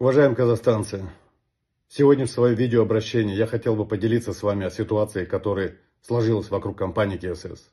Уважаемые казахстанцы, сегодня в своем видеообращении я хотел бы поделиться с вами о ситуации, которая сложилась вокруг компании КСС.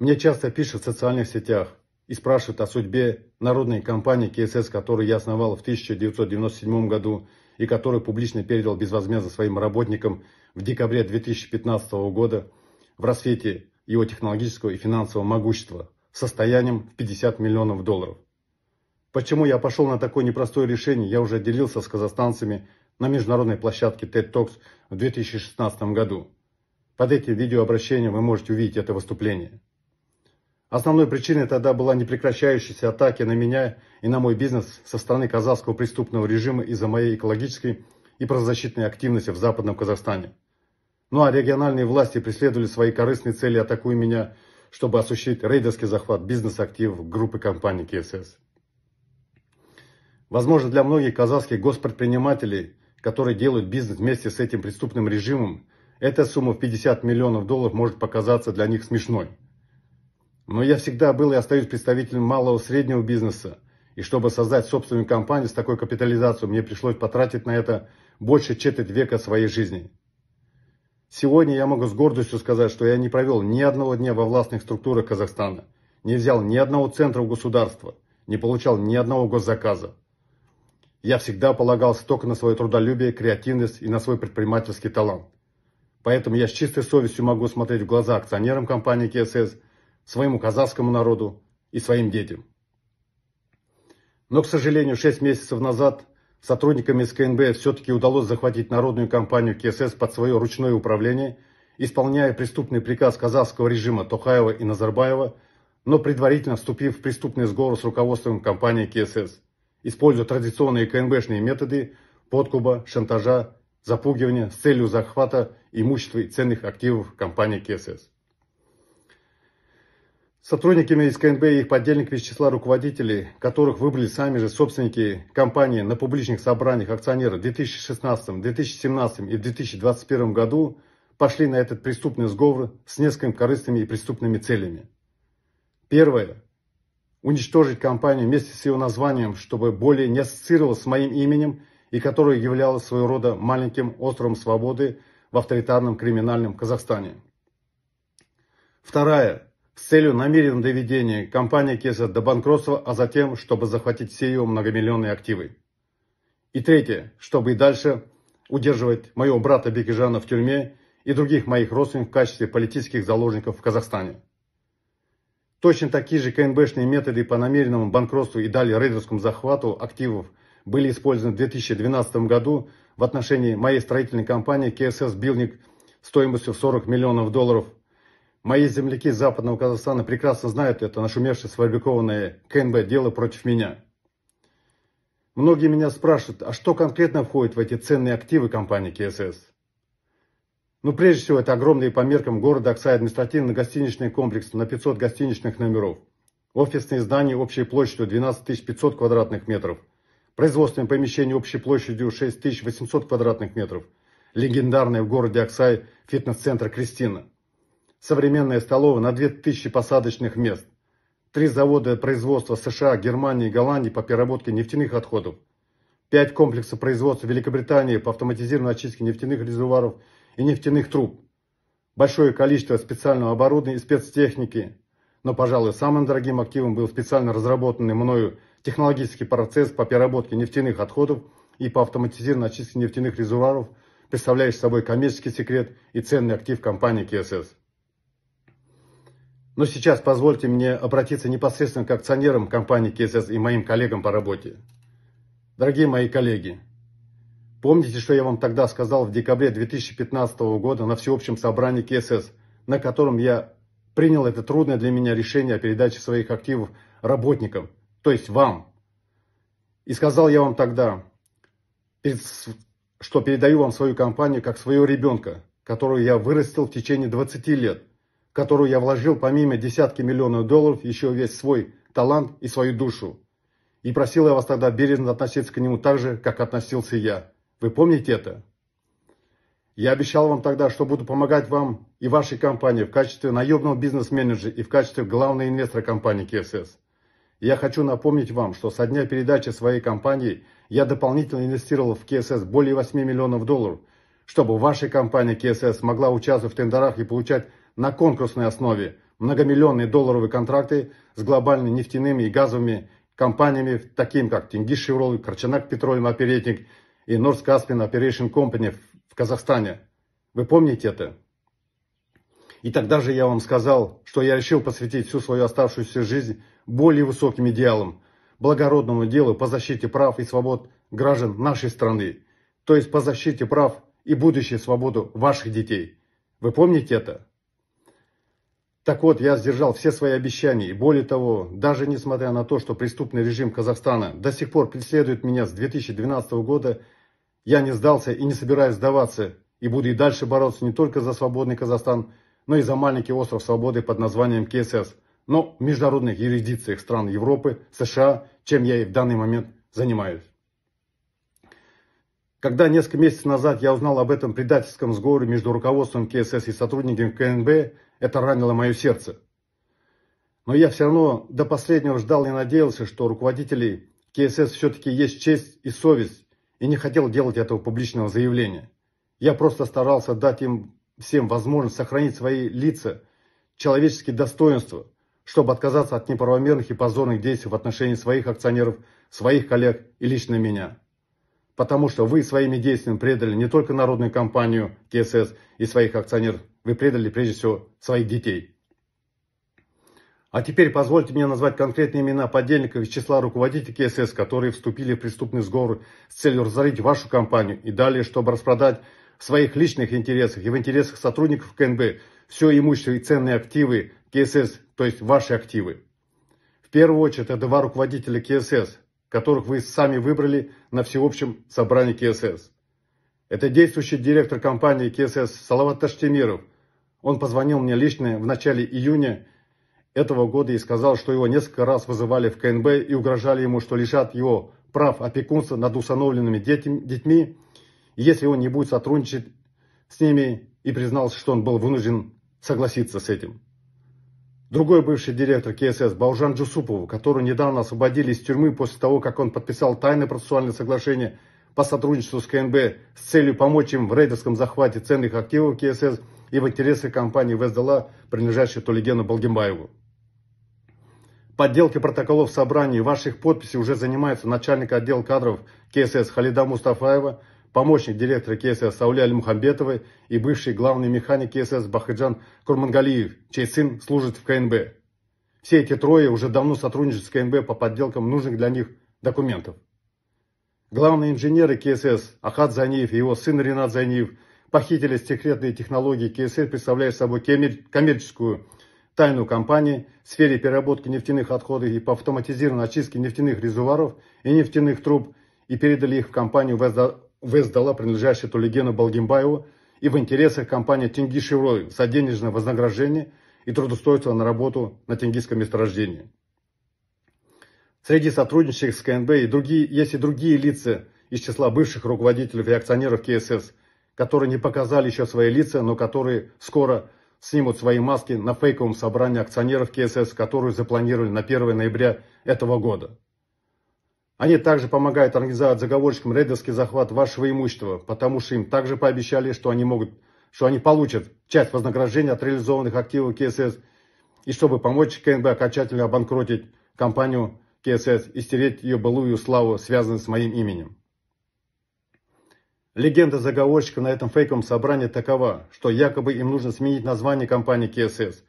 Мне часто пишут в социальных сетях и спрашивают о судьбе народной компании КСС, которую я основал в 1997 году и которую публично передал безвозмездно своим работникам в декабре 2015 года в рассвете его технологического и финансового могущества состоянием в 50 миллионов долларов – Почему я пошел на такое непростое решение, я уже делился с казахстанцами на международной площадке TED Talks в 2016 году. Под этим видеообращением вы можете увидеть это выступление. Основной причиной тогда была непрекращающаяся атаки на меня и на мой бизнес со стороны казахского преступного режима из-за моей экологической и правозащитной активности в Западном Казахстане. Ну а региональные власти преследовали свои корыстные цели, атакуя меня, чтобы осуществить рейдерский захват бизнес-активов группы компаний КСС. Возможно, для многих казахских госпредпринимателей, которые делают бизнес вместе с этим преступным режимом, эта сумма в 50 миллионов долларов может показаться для них смешной. Но я всегда был и остаюсь представителем малого и среднего бизнеса. И чтобы создать собственную компанию с такой капитализацией, мне пришлось потратить на это больше четверть века своей жизни. Сегодня я могу с гордостью сказать, что я не провел ни одного дня во властных структурах Казахстана, не взял ни одного центра у государства, не получал ни одного госзаказа. Я всегда полагался только на свое трудолюбие, креативность и на свой предпринимательский талант. Поэтому я с чистой совестью могу смотреть в глаза акционерам компании КСС, своему казахскому народу и своим детям. Но, к сожалению, 6 месяцев назад сотрудникам из КНБ все-таки удалось захватить народную компанию КСС под свое ручное управление, исполняя преступный приказ казахского режима Тохаева и Назарбаева, но предварительно вступив в преступный сговор с руководством компании КСС – используя традиционные КНБшные методы подкуба, шантажа, запугивания с целью захвата имущества и ценных активов компании КСС. Сотрудниками из КНБ и их подельниками из числа руководителей, которых выбрали сами же собственники компании на публичных собраниях акционеров в 2016, 2017 и 2021 году, пошли на этот преступный сговор с несколькими корыстными и преступными целями. Первое уничтожить компанию вместе с ее названием, чтобы более не ассоциировалась с моим именем и которая являлась своего рода маленьким островом свободы в авторитарном криминальном Казахстане. Вторая. С целью намеренного доведения компании Кеса до банкротства, а затем, чтобы захватить все ее многомиллионные активы. И третье. Чтобы и дальше удерживать моего брата Бекижана в тюрьме и других моих родственников в качестве политических заложников в Казахстане. Точно такие же КНБшные методы по намеренному банкротству и далее рейдерскому захвату активов были использованы в 2012 году в отношении моей строительной компании КСС «Билник» стоимостью в 40 миллионов долларов. Мои земляки Западного Казахстана прекрасно знают это нашумевшее сфабрикованное КНБ дело против меня. Многие меня спрашивают, а что конкретно входит в эти ценные активы компании КСС? Ну, прежде всего, это огромный по меркам города Аксай административно-гостиничный комплекс на 500 гостиничных номеров. Офисные здания общей площадью 12 500 квадратных метров. производственные помещения общей площадью 6 800 квадратных метров. Легендарный в городе Аксай фитнес-центр «Кристина». Современная столовая на 2000 посадочных мест. Три завода производства США, Германии и Голландии по переработке нефтяных отходов. Пять комплексов производства Великобритании по автоматизированной очистке нефтяных резервуаров – и нефтяных труб, большое количество специального оборудования и спецтехники. Но, пожалуй, самым дорогим активом был специально разработанный мною технологический процесс по переработке нефтяных отходов и по автоматизированной очистке нефтяных резервуаров, представляющий собой коммерческий секрет и ценный актив компании КСС. Но сейчас позвольте мне обратиться непосредственно к акционерам компании КСС и моим коллегам по работе. Дорогие мои коллеги, Помните, что я вам тогда сказал в декабре 2015 года на всеобщем собрании КСС, на котором я принял это трудное для меня решение о передаче своих активов работникам, то есть вам. И сказал я вам тогда, что передаю вам свою компанию как своего ребенка, которую я вырастил в течение 20 лет, которую я вложил помимо десятки миллионов долларов еще весь свой талант и свою душу. И просил я вас тогда бережно относиться к нему так же, как относился я. Вы помните это? Я обещал вам тогда, что буду помогать вам и вашей компании в качестве наемного бизнес-менеджера и в качестве главного инвестора компании КСС. Я хочу напомнить вам, что со дня передачи своей компании я дополнительно инвестировал в КСС более 8 миллионов долларов, чтобы ваша компания КСС могла участвовать в тендерах и получать на конкурсной основе многомиллионные долларовые контракты с глобальными нефтяными и газовыми компаниями, такими как Тенгиз Шеврол, Корчанак Петроль, Оперетник – и North Caspian Operation Company в Казахстане. Вы помните это? И тогда же я вам сказал, что я решил посвятить всю свою оставшуюся жизнь более высоким идеалам, благородному делу по защите прав и свобод граждан нашей страны, то есть по защите прав и будущей свободу ваших детей. Вы помните это? Так вот, я сдержал все свои обещания, и более того, даже несмотря на то, что преступный режим Казахстана до сих пор преследует меня с 2012 года, я не сдался и не собираюсь сдаваться, и буду и дальше бороться не только за свободный Казахстан, но и за маленький остров свободы под названием КСС, но в международных юрисдикциях стран Европы, США, чем я и в данный момент занимаюсь. Когда несколько месяцев назад я узнал об этом предательском сговоре между руководством КСС и сотрудниками КНБ, это ранило мое сердце. Но я все равно до последнего ждал и надеялся, что руководителей КСС все-таки есть честь и совесть, и не хотел делать этого публичного заявления. Я просто старался дать им всем возможность сохранить свои лица, человеческие достоинства, чтобы отказаться от неправомерных и позорных действий в отношении своих акционеров, своих коллег и лично меня. Потому что вы своими действиями предали не только народную компанию КСС и своих акционеров, вы предали прежде всего своих детей. А теперь позвольте мне назвать конкретные имена подельников из числа руководителей КСС, которые вступили в преступный сговор с целью разорить вашу компанию и далее, чтобы распродать в своих личных интересах и в интересах сотрудников КНБ все имущество и ценные активы КСС, то есть ваши активы. В первую очередь это два руководителя КСС, которых вы сами выбрали на всеобщем собрании КСС. Это действующий директор компании КСС Салават Таштемиров. Он позвонил мне лично в начале июня этого года и сказал, что его несколько раз вызывали в КНБ и угрожали ему, что лишат его прав опекунства над установленными детьми, если он не будет сотрудничать с ними, и признался, что он был вынужден согласиться с этим. Другой бывший директор КСС Баужан Джусупов, которого недавно освободили из тюрьмы после того, как он подписал тайное процессуальное соглашение по сотрудничеству с КНБ с целью помочь им в рейдерском захвате ценных активов КСС и в интересах компании ВСДЛА, принадлежащей Тулигену Балгимбаеву подделкой протоколов собраний ваших подписей уже занимается начальник отдела кадров КСС Халида Мустафаева, помощник директора КСС Сауля Мухамбетовой и бывший главный механик КСС Бахаджан Курмангалиев, чей сын служит в КНБ. Все эти трое уже давно сотрудничают с КНБ по подделкам нужных для них документов. Главные инженеры КСС Ахат Заниев и его сын Ренат Заниев похитили секретные технологии КСС, представляя собой коммерческую тайну компании в сфере переработки нефтяных отходов и по автоматизированной очистке нефтяных резервуаров и нефтяных труб и передали их в компанию Вездала, принадлежащую Тулигену Балгимбаеву, и в интересах компании Тинги Шеврой за денежное вознаграждение и трудоустройство на работу на тенгизском месторождении. Среди сотрудничающих с КНБ и другие, есть и другие лица из числа бывших руководителей и акционеров КСС, которые не показали еще свои лица, но которые скоро снимут свои маски на фейковом собрании акционеров КСС, которую запланировали на 1 ноября этого года. Они также помогают организовать заговорщикам рейдерский захват вашего имущества, потому что им также пообещали, что они могут, что они получат часть вознаграждения от реализованных активов КСС, и чтобы помочь КНБ окончательно обанкротить компанию КСС и стереть ее былую славу, связанную с моим именем. Легенда заговорщика на этом фейковом собрании такова, что якобы им нужно сменить название компании КСС,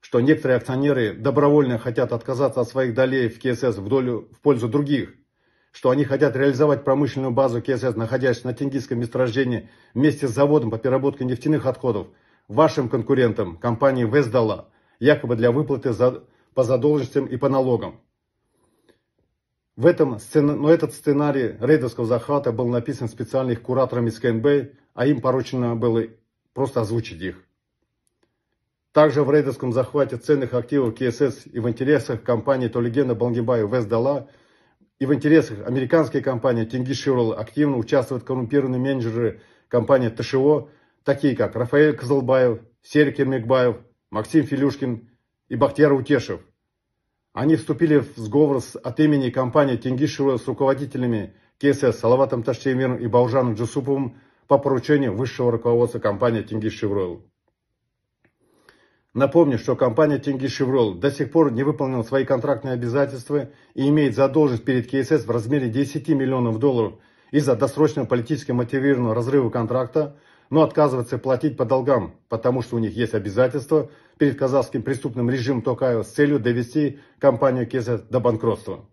что некоторые акционеры добровольно хотят отказаться от своих долей в КСС в, долю, в пользу других, что они хотят реализовать промышленную базу КСС, находящуюся на Тенгизском месторождении вместе с заводом по переработке нефтяных отходов, вашим конкурентам, компании Вездала, якобы для выплаты за, по задолженностям и по налогам. В этом, но этот сценарий рейдерского захвата был написан специальными кураторами из КНБ, а им поручено было просто озвучить их. Также в рейдерском захвате ценных активов КСС и в интересах компании Толигена Балгибаев Весдала и в интересах американской компании Тингиширл активно участвуют коррумпированные менеджеры компании ТШО, такие как Рафаэль Козылбаев, Серик Ермекбаев, Максим Филюшкин и Бахтияр Утешев – они вступили в сговор от имени компании Тенгишева с руководителями КСС Салаватом Таштемиром и Баужаном Джусуповым по поручению высшего руководства компании Тенгишеврол. Напомню, что компания Тенгишеврол до сих пор не выполнила свои контрактные обязательства и имеет задолженность перед КСС в размере 10 миллионов долларов из-за досрочного политически мотивированного разрыва контракта, но отказываться платить по долгам, потому что у них есть обязательства перед казахским преступным режимом Токаева с целью довести компанию Кезе до банкротства.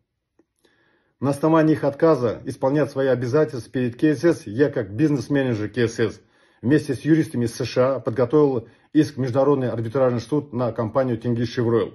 На основании их отказа исполнять свои обязательства перед КСС я как бизнес-менеджер КСС вместе с юристами из США подготовил иск в Международный арбитражный суд на компанию Тенгиз Шевройл.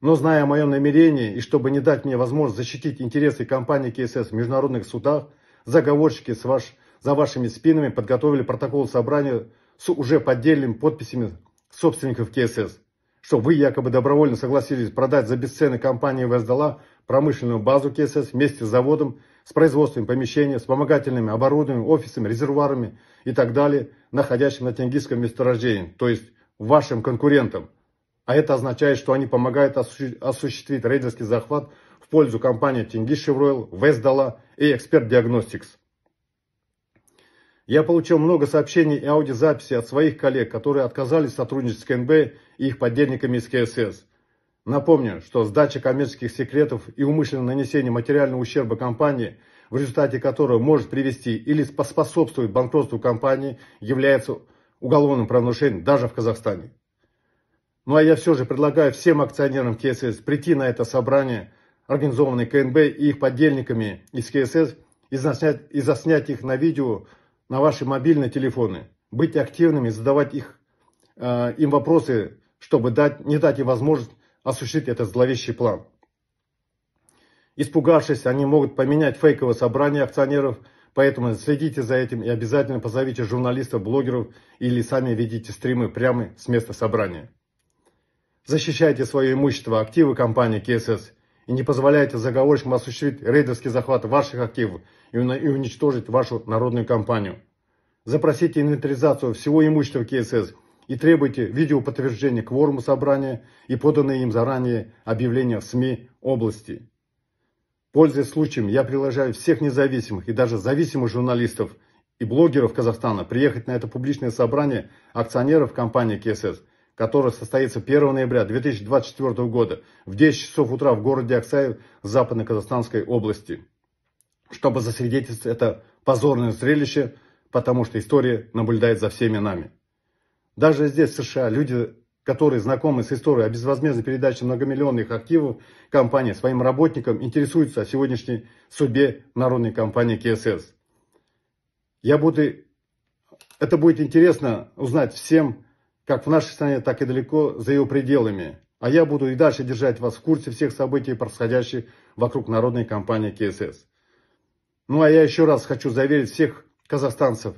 Но зная о намерение и чтобы не дать мне возможность защитить интересы компании КСС в международных судах, заговорщики с ваш за вашими спинами подготовили протокол собрания с уже поддельными подписями собственников КСС, что вы якобы добровольно согласились продать за бесценок компании «Воздала» промышленную базу КСС вместе с заводом, с производством помещения, вспомогательными оборудованием, офисами, резервуарами и так далее, находящим на Тенгизском месторождении, то есть вашим конкурентам. А это означает, что они помогают осу осуществить рейдерский захват в пользу компании Тенгиз Шевройл, Вездала и Эксперт Диагностикс. Я получил много сообщений и аудиозаписей от своих коллег, которые отказались сотрудничать с КНБ и их подельниками из КСС. Напомню, что сдача коммерческих секретов и умышленное нанесение материального ущерба компании, в результате которого может привести или способствовать банкротству компании, является уголовным правонарушением даже в Казахстане. Ну а я все же предлагаю всем акционерам КСС прийти на это собрание, организованное КНБ и их подельниками из КСС, и заснять, и заснять их на видео – на ваши мобильные телефоны. Быть активными, задавать их, э, им вопросы, чтобы дать, не дать им возможность осуществить этот зловещий план. Испугавшись, они могут поменять фейковое собрание акционеров, поэтому следите за этим и обязательно позовите журналистов, блогеров или сами ведите стримы прямо с места собрания. Защищайте свое имущество, активы компании КСС и не позволяйте заговорщикам осуществить рейдерский захват ваших активов и уничтожить вашу народную компанию. Запросите инвентаризацию всего имущества КСС и требуйте видеоподтверждения кворума собрания и поданные им заранее объявления в СМИ области. Пользуясь случаем, я приглашаю всех независимых и даже зависимых журналистов и блогеров Казахстана приехать на это публичное собрание акционеров компании КСС, которое состоится 1 ноября 2024 года в 10 часов утра в городе Аксаев Западно-Казахстанской области чтобы засвидетельствовать это позорное зрелище, потому что история наблюдает за всеми нами. Даже здесь, в США, люди, которые знакомы с историей о безвозмездной передаче многомиллионных активов компании своим работникам, интересуются о сегодняшней судьбе народной компании КСС. Я буду... Это будет интересно узнать всем, как в нашей стране, так и далеко за ее пределами. А я буду и дальше держать вас в курсе всех событий, происходящих вокруг народной компании КСС. Ну, а я еще раз хочу заверить всех казахстанцев,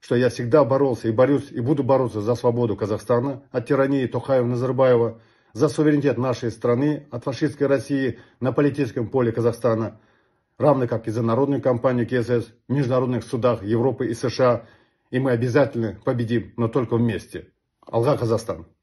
что я всегда боролся и борюсь, и буду бороться за свободу Казахстана от тирании Тухаева Назарбаева, за суверенитет нашей страны от фашистской России на политическом поле Казахстана, равно как и за народную кампанию КСС в международных судах Европы и США. И мы обязательно победим, но только вместе. Алга, Казахстан!